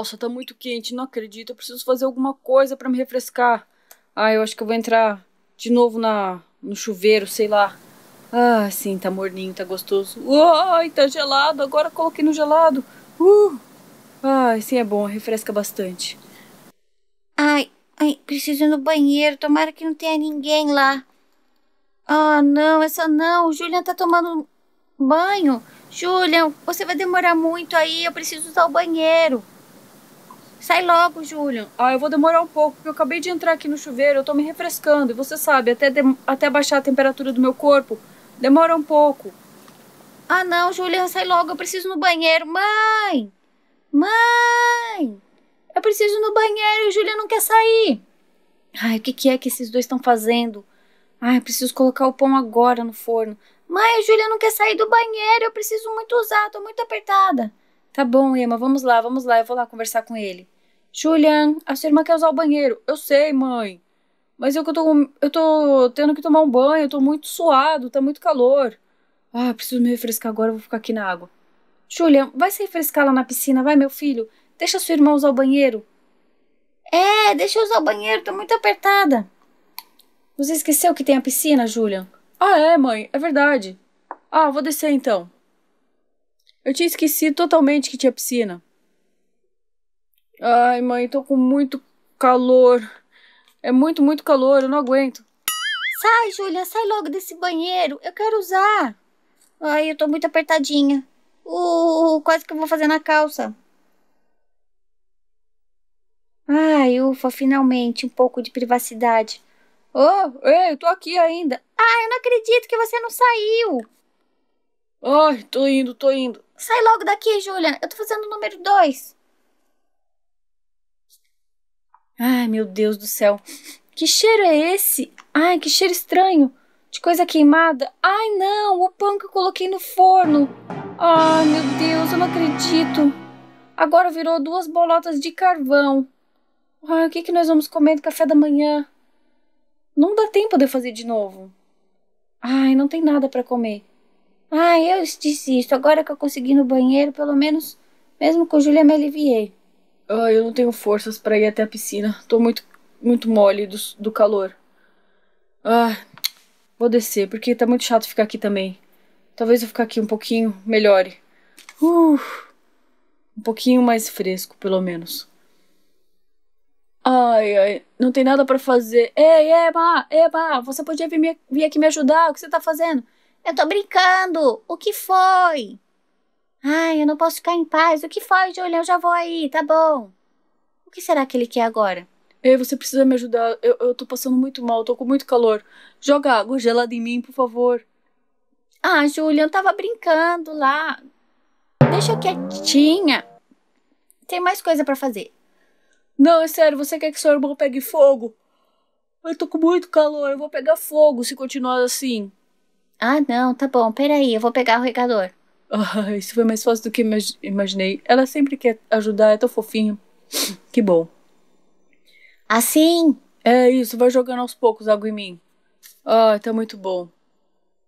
Nossa, tá muito quente, não acredito. Eu preciso fazer alguma coisa para me refrescar. Ah, eu acho que eu vou entrar de novo na no chuveiro, sei lá. Ah, sim, tá morninho, tá gostoso. Ai, tá gelado. Agora coloquei no gelado. Uh! Ai, sim, é bom, refresca bastante. Ai, ai, preciso ir no banheiro. Tomara que não tenha ninguém lá. Ah, não, essa não. O Julian tá tomando banho. Julian, você vai demorar muito aí. Eu preciso usar o banheiro. Sai logo, Julian. Ah, eu vou demorar um pouco, porque eu acabei de entrar aqui no chuveiro, eu tô me refrescando. E você sabe, até, de... até baixar a temperatura do meu corpo, demora um pouco. Ah, não, Julian, sai logo, eu preciso no banheiro. Mãe! Mãe! Eu preciso no banheiro e o Julian não quer sair. Ai, o que, que é que esses dois estão fazendo? Ai, eu preciso colocar o pão agora no forno. Mãe, o Julian não quer sair do banheiro, eu preciso muito usar, tô muito apertada. Tá bom, Emma, vamos lá, vamos lá, eu vou lá conversar com ele. Julian, a sua irmã quer usar o banheiro. Eu sei, mãe. Mas eu, tô, eu tô tendo que tomar um banho, eu tô muito suado, tá muito calor. Ah, preciso me refrescar agora, eu vou ficar aqui na água. Julian, vai se refrescar lá na piscina, vai, meu filho. Deixa sua irmã usar o banheiro. É, deixa eu usar o banheiro, tô muito apertada. Você esqueceu que tem a piscina, Julian? Ah, é, mãe, é verdade. Ah, vou descer então. Eu tinha esquecido totalmente que tinha piscina. Ai, mãe, tô com muito calor. É muito, muito calor, eu não aguento. Sai, Júlia, sai logo desse banheiro. Eu quero usar. Ai, eu tô muito apertadinha. Uh, quase que eu vou fazer na calça. Ai, ufa, finalmente um pouco de privacidade. Oh, ei, eu tô aqui ainda. Ai, eu não acredito que você não saiu. Ai, tô indo, tô indo. Sai logo daqui, Julian. Eu tô fazendo o número 2. Ai, meu Deus do céu. Que cheiro é esse? Ai, que cheiro estranho. De coisa queimada. Ai, não. O pão que eu coloquei no forno. Ai, meu Deus. Eu não acredito. Agora virou duas bolotas de carvão. Ai, o que, que nós vamos comer no café da manhã? Não dá tempo de fazer de novo. Ai, não tem nada para comer. Ah, eu disse isso. Agora que eu consegui ir no banheiro, pelo menos, mesmo com Julia me aliviei. Ah, eu não tenho forças para ir até a piscina. Tô muito, muito mole do, do calor. Ah, vou descer, porque tá muito chato ficar aqui também. Talvez eu ficar aqui um pouquinho, melhore. Uh, um pouquinho mais fresco, pelo menos. Ai, ai, não tem nada para fazer. Ei, Ema, Ema, você podia vir, me, vir aqui me ajudar? O que você tá fazendo? Eu tô brincando! O que foi? Ai, eu não posso ficar em paz. O que foi, Julian? Eu já vou aí, tá bom. O que será que ele quer agora? Ei, você precisa me ajudar. Eu, eu tô passando muito mal, tô com muito calor. Joga água gelada em mim, por favor. Ah, Julian, eu tava brincando lá. Deixa quietinha. Tem mais coisa para fazer. Não, é sério, você quer que seu irmão pegue fogo? Eu tô com muito calor, eu vou pegar fogo se continuar assim. Ah, não, tá bom, peraí, eu vou pegar o regador. Ah, isso foi mais fácil do que imaginei. Ela sempre quer ajudar, é tão fofinho. Que bom. Assim? É isso, vai jogando aos poucos água em mim. Ah, tá muito bom.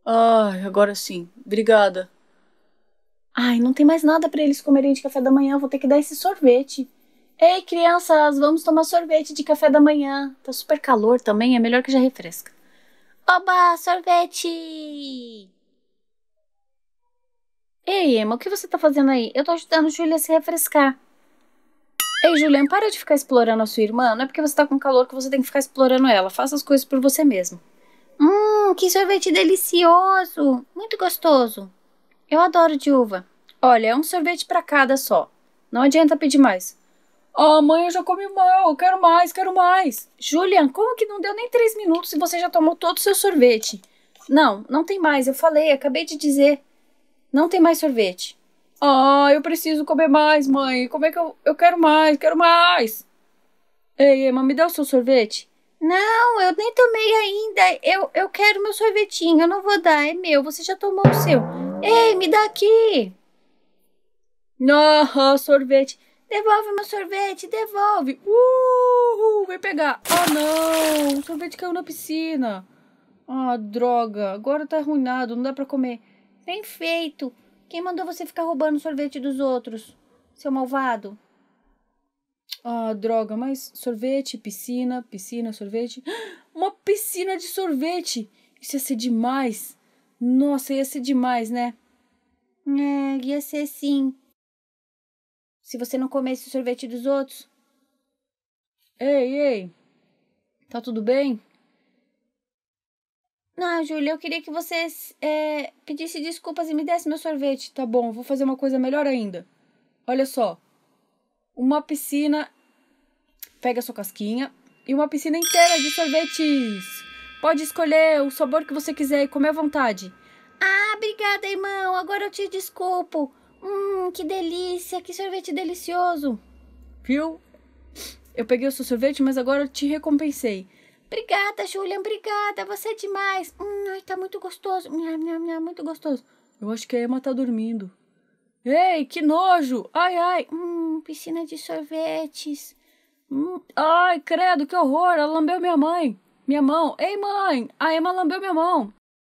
Ai, ah, agora sim. Obrigada. Ai, não tem mais nada para eles comerem de café da manhã, vou ter que dar esse sorvete. Ei, crianças, vamos tomar sorvete de café da manhã. Tá super calor também, é melhor que já refresca. Oba, sorvete! Ei, Emma, o que você tá fazendo aí? Eu tô ajudando Julia a se refrescar. Ei, Julian, para de ficar explorando a sua irmã. Não é porque você tá com calor que você tem que ficar explorando ela. Faça as coisas por você mesmo. Hum, que sorvete delicioso! Muito gostoso. Eu adoro de uva. Olha, é um sorvete para cada só. Não adianta pedir mais. Oh, mãe, eu já comi mal, eu quero mais, quero mais. Julian, como que não deu nem três minutos e você já tomou todo o seu sorvete? Não, não tem mais, eu falei, acabei de dizer. Não tem mais sorvete. Ah, oh, eu preciso comer mais, mãe. Como é que eu. Eu quero mais, quero mais. Ei, Emma, me dá o seu sorvete. Não, eu nem tomei ainda. Eu, eu quero meu sorvetinho. Eu não vou dar, é meu. Você já tomou o seu. Ei, me dá aqui. Ah, sorvete. Devolve meu sorvete, devolve. Uhul, vai pegar. Oh, não. O sorvete caiu na piscina. Ah, droga. Agora tá arruinado, não dá pra comer. Bem feito. Quem mandou você ficar roubando o sorvete dos outros? Seu malvado. Ah, droga, mas sorvete, piscina, piscina, sorvete. Uma piscina de sorvete! Isso ia ser demais! Nossa, ia ser demais, né? É, ia ser sim se você não comesse o sorvete dos outros. Ei, ei, tá tudo bem? Não, Júlia, eu queria que você é, pedisse desculpas e me desse meu sorvete. Tá bom, vou fazer uma coisa melhor ainda. Olha só. Uma piscina. Pega sua casquinha. E uma piscina inteira de sorvetes. Pode escolher o sabor que você quiser e comer à vontade. Ah, obrigada, irmão. Agora eu te desculpo. Hum, que delícia, que sorvete delicioso. Viu? Eu peguei o seu sorvete, mas agora eu te recompensei. Obrigada, Julian, obrigada, você é demais. Hum, ai, tá muito gostoso. Minha, minha, minha, muito gostoso. Eu acho que a Emma tá dormindo. Ei, que nojo! Ai, ai! Hum, piscina de sorvetes. Hum, ai, credo, que horror! Ela lambeu minha mãe. Minha mão. Ei, mãe! A Emma lambeu minha mão.